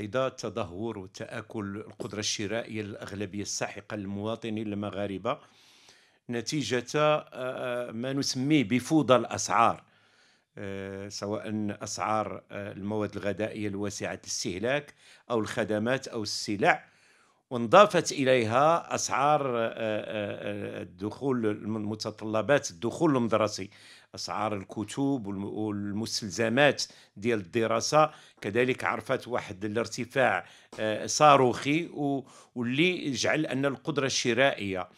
المتحدة تدهور وتآكل القدرة الشرائية للأغلبية الساحقة للمواطنين المغاربة نتيجة آه، آه، ما نسميه بفوضى الأسعار آه، سواء أسعار المواد الغذائية الواسعة الاستهلاك أو الخدمات أو السلع وانضافت إليها أسعار الدخول متطلبات الدخول المدرسي اسعار الكتب والمستلزمات ديال الدراسه كذلك عرفت واحد الارتفاع آه، صاروخي واللي جعل ان القدره الشرائيه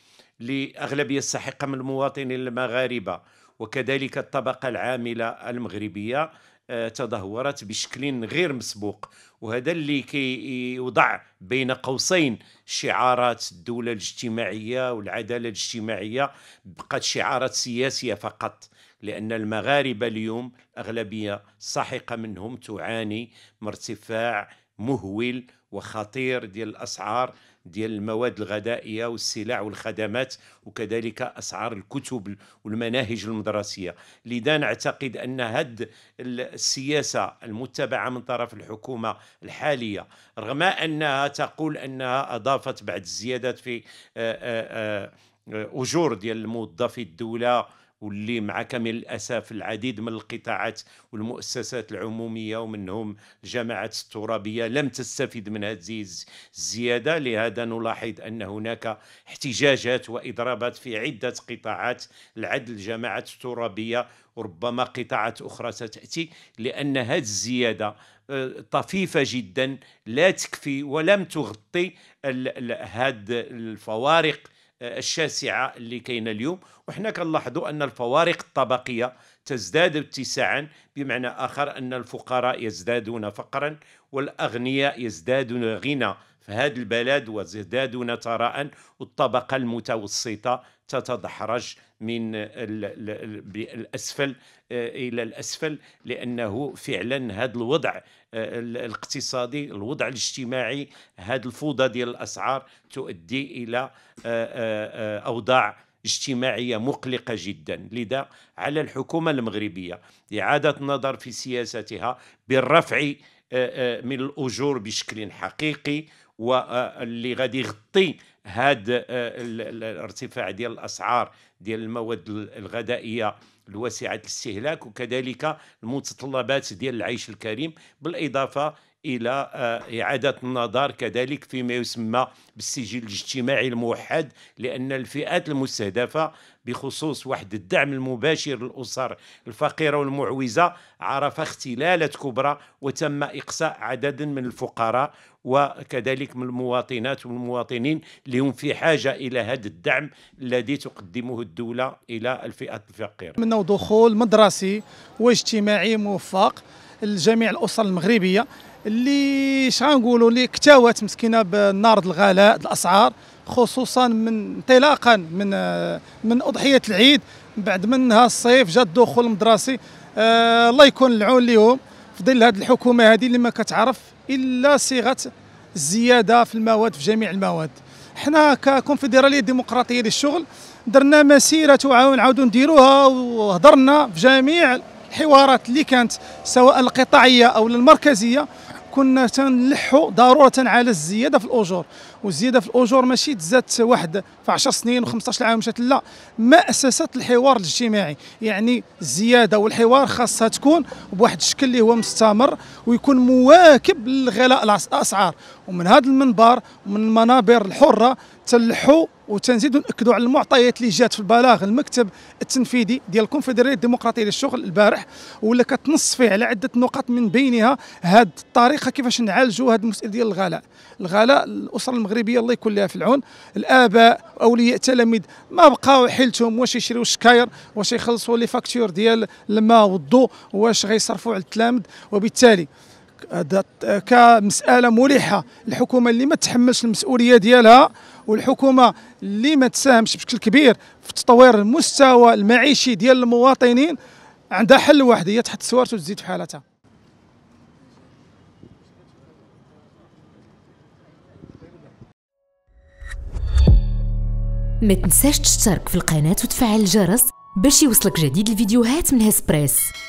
لاغلبيه الساحقه من المواطنين المغاربه وكذلك الطبقه العامله المغربيه آه، تدهورت بشكل غير مسبوق وهذا اللي كيوضع بين قوسين شعارات الدولة الاجتماعية والعدالة الاجتماعية بقت شعارات سياسية فقط لأن المغاربة اليوم أغلبية ساحقة منهم تعاني من ارتفاع مهول وخطير ديال الاسعار ديال المواد الغذائيه والسلع والخدمات وكذلك اسعار الكتب والمناهج المدرسيه لذا نعتقد ان هذه السياسه المتبعه من طرف الحكومه الحاليه رغم انها تقول انها اضافت بعد الزيادات في آه، آه، آه، اجور ديال موظفي الدوله واللي مع كامل الاسف العديد من القطاعات والمؤسسات العموميه ومنهم الجماعات الترابيه لم تستفد من هذه الزياده لهذا نلاحظ ان هناك احتجاجات واضرابات في عده قطاعات العدل الجماعات الترابيه وربما قطاعات اخرى ستاتي لان هذه الزياده آه، طفيفة جدا لا تكفي ولم تغطي هذه الفوارق الشاسعة اللي كاينة اليوم وحنا كنلاحظوا أن الفوارق الطبقية تزداد اتساعا بمعنى آخر أن الفقراء يزدادون فقرا والأغنياء يزدادون غنى في هذا البلد ويزدادون ثراء والطبقة المتوسطة تتدحرج من الأسفل آه، إلى الأسفل لأنه فعلا هذا الوضع آه، الاقتصادي الوضع الاجتماعي هذه الفوضى ديال الأسعار تؤدي إلى آه، أوضاع اجتماعيه مقلقه جدا لذا على الحكومه المغربيه اعاده النظر في سياستها بالرفع من الاجور بشكل حقيقي واللي غادي يغطي هاد آه، الارتفاع ديال الاسعار ديال المواد الغذائيه الواسعه الاستهلاك وكذلك المتطلبات ديال العيش الكريم بالاضافه الى آه، اعاده النظر كذلك فيما يسمى بالسجل الاجتماعي الموحد لان الفئات المستهدفه بخصوص واحد الدعم المباشر للاسر الفقيره والمعوزه عرف اختلالات كبرى وتم اقصاء عدد من الفقراء وكذلك من المواطنات والمواطنين اللي هم في حاجه الى هذا الدعم الذي تقدمه الدوله الى الفئات الفقيره. منه دخول مدرسي واجتماعي موفق لجميع الاسر المغربيه اللي غنقولوا اللي اكتوات مسكينه بالنار الغلاء الاسعار خصوصا من انطلاقا من آه، من اضحيه العيد بعد منها الصيف جا الدخول المدرسي آه الله يكون العون ليهم في ظل هذه الحكومه هذه اللي ما كتعرف الا صيغه الزياده في المواد في جميع المواد حنا ككونفدراليه ديمقراطيه للشغل درنا مسيره تعاون عاودوا نديروها وهضرنا في جميع الحوارات اللي كانت سواء القطاعيه او المركزيه كنا تنلحوا ضروره على الزياده في الاجور والزياده في الاجور ماشي تزادت واحد في 10 سنين و15 عام مشات لا ما اسست الحوار الاجتماعي يعني الزياده والحوار خاصها تكون بواحد الشكل اللي هو مستمر ويكون مواكب لغلاء الاسعار ومن هذا المنبر ومن المنابر الحره تلحوا وتنزيد ناكدوا على المعطيات اللي جات في البلاغ المكتب التنفيذي ديال الكونفدراليه الديمقراطيه للشغل البارح ولا كتنص فيه على عده نقاط من بينها هاد الطريقه كيفاش نعالجوا هاد المساله ديال الغلاء الغلاء الاسره المغربيه الله يكون لها في العون الاباء اولياء التلاميذ ما بقاو حيلتهم واش يشريوا الشكاير واش يخلصوا لي فاكتور ديال الماء والضوء واش غيصرفوا على التلامذ وبالتالي كمساله ملحه الحكومه اللي ما تحملش المسؤوليه ديالها والحكومه اللي ما تساهمش بشكل كبير في تطوير المستوى المعيشي ديال المواطنين عندها حل واحد هي تحط سوارت وتزيد في حالتها ما تنساش تشترك في القناه وتفعل الجرس باش يوصلك جديد الفيديوهات من هسبريس